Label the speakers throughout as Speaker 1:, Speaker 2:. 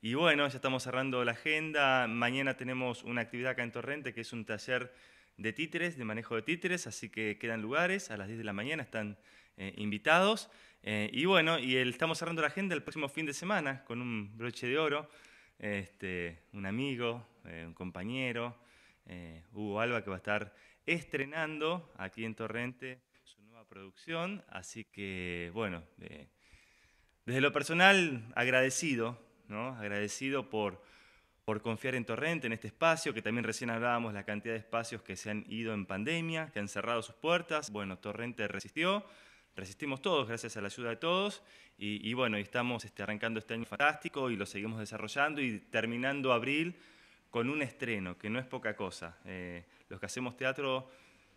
Speaker 1: y bueno, ya estamos cerrando la agenda. Mañana tenemos una actividad acá en Torrente que es un taller de títeres, de manejo de títeres, así que quedan lugares, a las 10 de la mañana están eh, invitados. Eh, y bueno, y estamos cerrando la agenda el próximo fin de semana con un broche de oro, este, un amigo, eh, un compañero, Hugo Alba, que va a estar estrenando aquí en Torrente su nueva producción, así que bueno, desde lo personal agradecido Agradecido por, por confiar en Torrente, en este espacio, que también recién hablábamos la cantidad de espacios que se han ido en pandemia, que han cerrado sus puertas. Bueno, Torrente resistió, resistimos todos gracias a la ayuda de todos y, y bueno, estamos este, arrancando este año fantástico y lo seguimos desarrollando y terminando abril con un estreno, que no es poca cosa. Eh, los que hacemos teatro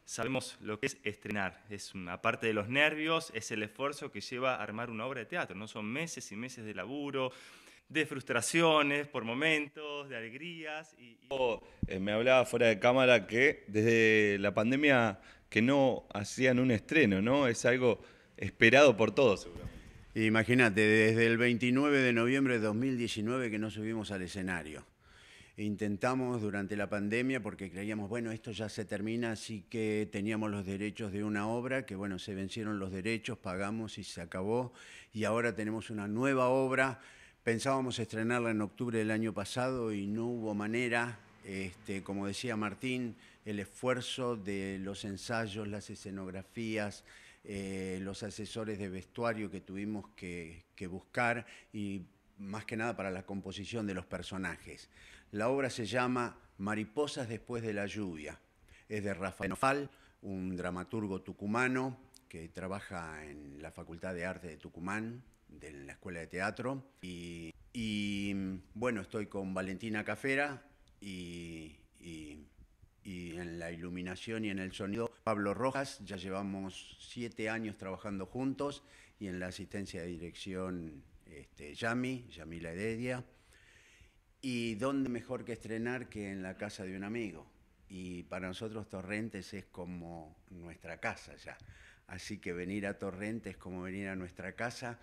Speaker 1: sabemos lo que es estrenar. Es una parte de los nervios, es el esfuerzo que lleva armar una obra de teatro. No son meses y meses de laburo, de frustraciones por momentos, de alegrías. Y, eh, me hablaba fuera de cámara que desde la pandemia que no hacían un estreno, ¿no? Es algo
Speaker 2: esperado por todos, Imagínate, desde el 29 de noviembre de 2019 que no subimos al escenario. Intentamos durante la pandemia porque creíamos, bueno, esto ya se termina, así que teníamos los derechos de una obra, que bueno, se vencieron los derechos, pagamos y se acabó, y ahora tenemos una nueva obra Pensábamos estrenarla en octubre del año pasado y no hubo manera. Este, como decía Martín, el esfuerzo de los ensayos, las escenografías, eh, los asesores de vestuario que tuvimos que, que buscar y más que nada para la composición de los personajes. La obra se llama Mariposas después de la lluvia. Es de Rafael Nofal, un dramaturgo tucumano que trabaja en la Facultad de Arte de Tucumán, de la Escuela de Teatro. Y, y bueno, estoy con Valentina Cafera y, y, en la iluminación y en el sonido Pablo Rojas. Ya llevamos siete años trabajando juntos y en la asistencia de dirección este, Yami, Yamila Heredia. Y dónde mejor que estrenar que en la casa de un amigo. Y para nosotros Torrentes es como nuestra casa ya. Así que venir a Torrentes es como venir a nuestra casa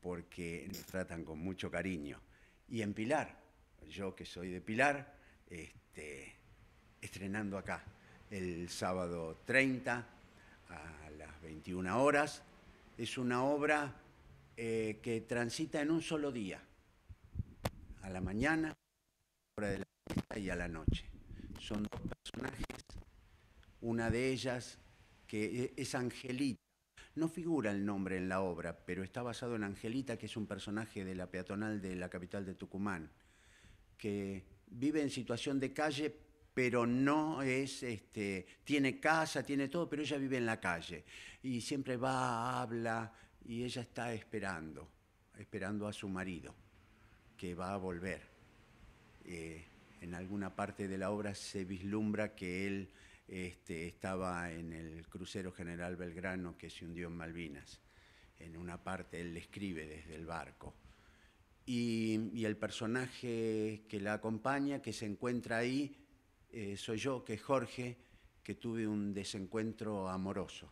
Speaker 2: porque nos tratan con mucho cariño. Y en Pilar, yo que soy de Pilar, este, estrenando acá el sábado 30 a las 21 horas, es una obra eh, que transita en un solo día, a la mañana, a hora de la fiesta y a la noche. Son dos personajes, una de ellas que e, es Angelita, no figura el nombre en la obra, pero está basado en Angelita, que es un personaje de la peatonal de la capital de Tucumán, que vive en situación de calle, pero no es, este, tiene casa, tiene todo, pero ella vive en la calle. Y siempre va, habla, y ella está esperando, esperando a su marido, que va a volver. Eh, en alguna parte de la obra se vislumbra que él este, estaba en el crucero General Belgrano que se hundió en Malvinas. En una parte él le escribe desde el barco. Y, el personaje que la acompaña, que se encuentra ahí, eh, soy yo, que es Jorge, que tuve un desencuentro amoroso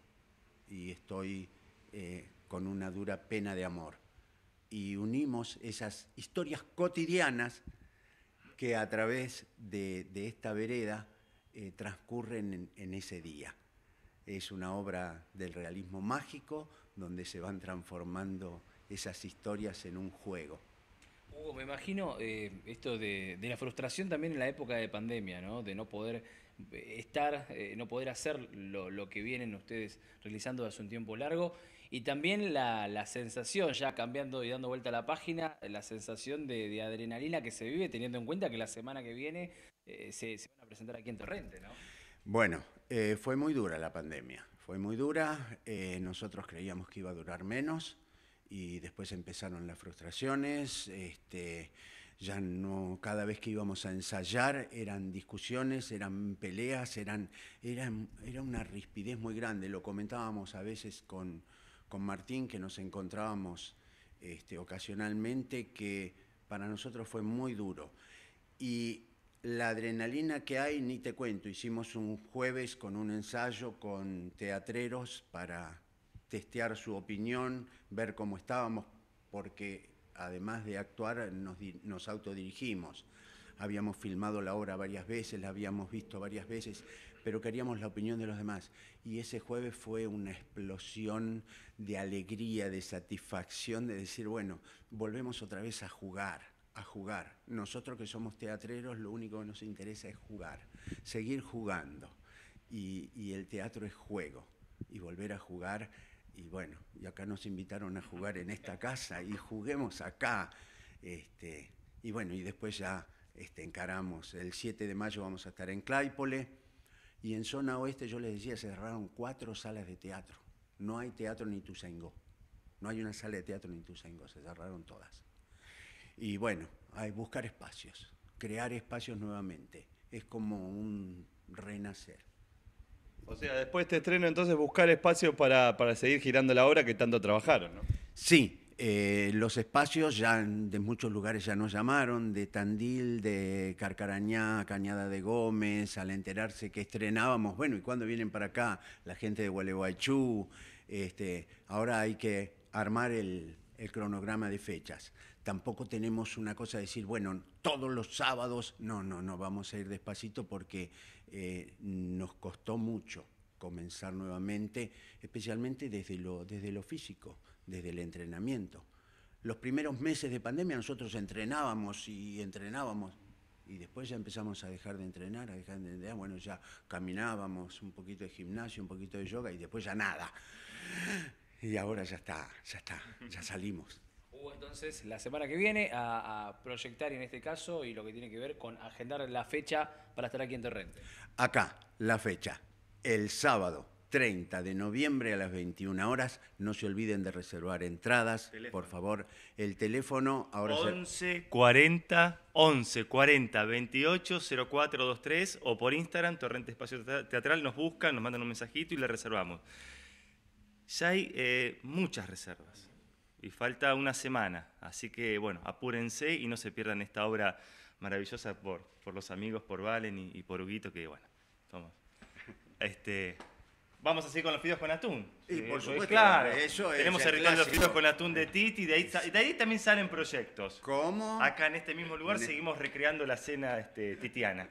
Speaker 2: y estoy eh, con una dura pena de amor. Y unimos esas historias cotidianas que a través de esta vereda eh, transcurren en, ese día. Es una obra del realismo mágico donde se van transformando esas historias en un juego.
Speaker 1: Hugo, me imagino eh, esto de, la frustración también en la época de pandemia, de no poder
Speaker 2: eh, estar, no poder hacer lo, que vienen ustedes realizando hace un tiempo largo, y también la, sensación, ya cambiando y dando vuelta a la página, la sensación de adrenalina que se vive teniendo en cuenta que la semana que viene eh, se, van a presentar aquí en Torrente, ¿no? Bueno, eh, fue muy dura la pandemia, fue muy dura, eh, nosotros creíamos que iba a durar menos y después empezaron las frustraciones, este, ya no, cada vez que íbamos a ensayar eran discusiones, eran peleas, eran, era una rispidez muy grande, lo comentábamos a veces con, con Martín, que nos encontrábamos este, ocasionalmente, que para nosotros fue muy duro. Y la adrenalina que hay, ni te cuento. Hicimos un jueves con un ensayo con teatreros para testear su opinión, ver cómo estábamos, porque además de actuar nos, nos autodirigimos. Habíamos filmado la obra varias veces, la habíamos visto varias veces, pero queríamos la opinión de los demás. Y ese jueves fue una explosión de alegría, de satisfacción, de decir, bueno, volvemos otra vez a jugar a jugar. Nosotros que somos teatreros lo único que nos interesa es jugar, seguir jugando. Y, el teatro es juego y volver a jugar. Y bueno, y acá nos invitaron a jugar en esta casa y juguemos acá. Este, y bueno, y después ya este, encaramos. El 7 de mayo vamos a estar en Claypole y en zona oeste, yo les decía, cerraron cuatro salas de teatro. No hay teatro ni Ituzaingó. No hay una sala de teatro ni Ituzaingó, se cerraron todas. Y bueno, hay buscar espacios, crear espacios nuevamente. Es como un renacer.
Speaker 1: O sea, después de este estreno, entonces buscar espacio para, seguir girando
Speaker 2: la obra que tanto trabajaron, ¿no? Sí, eh, los espacios ya de muchos lugares ya nos llamaron, de Tandil, de Carcarañá, Cañada de Gómez, al enterarse que estrenábamos, bueno, ¿y cuando vienen para acá? La gente de Gualeguaychú, este, ahora hay que armar el, el cronograma de fechas. Tampoco tenemos una cosa de decir, bueno, todos los sábados, no, no, no, vamos a ir despacito porque eh, nos costó mucho comenzar nuevamente, especialmente desde lo, desde lo físico, desde el entrenamiento. Los primeros meses de pandemia nosotros entrenábamos y entrenábamos, y después ya empezamos a dejar de entrenar, a dejar de entrenar. Bueno, ya caminábamos, un poquito de gimnasio, un poquito de yoga y después ya nada. Y ahora ya está, ya está, ya salimos. ¿Hubo uh, entonces, la semana que viene a, proyectar en este caso y lo que tiene que ver con agendar la fecha para estar aquí en Torrente. Acá, la fecha, el sábado 30 de noviembre a las 21 horas. No se olviden de reservar entradas, por favor. El teléfono ahora 11 40
Speaker 1: 11 28 0423 o por Instagram, Torrente Espacio Teatral, nos buscan, nos mandan un mensajito y le reservamos ya hay eh, muchas reservas y falta una semana, así que bueno, apúrense y no se pierdan esta obra maravillosa por, por los amigos, por Valen y, por Huguito, que bueno, somos. Este, vamos a seguir con los fideos con atún. Y sí, por eh, supuesto, pues, claro. Tenemos el ritual de los fideos con atún de Titi, y de ahí también salen proyectos. ¿Cómo? Acá en este mismo lugar seguimos recreando la cena este, titiana.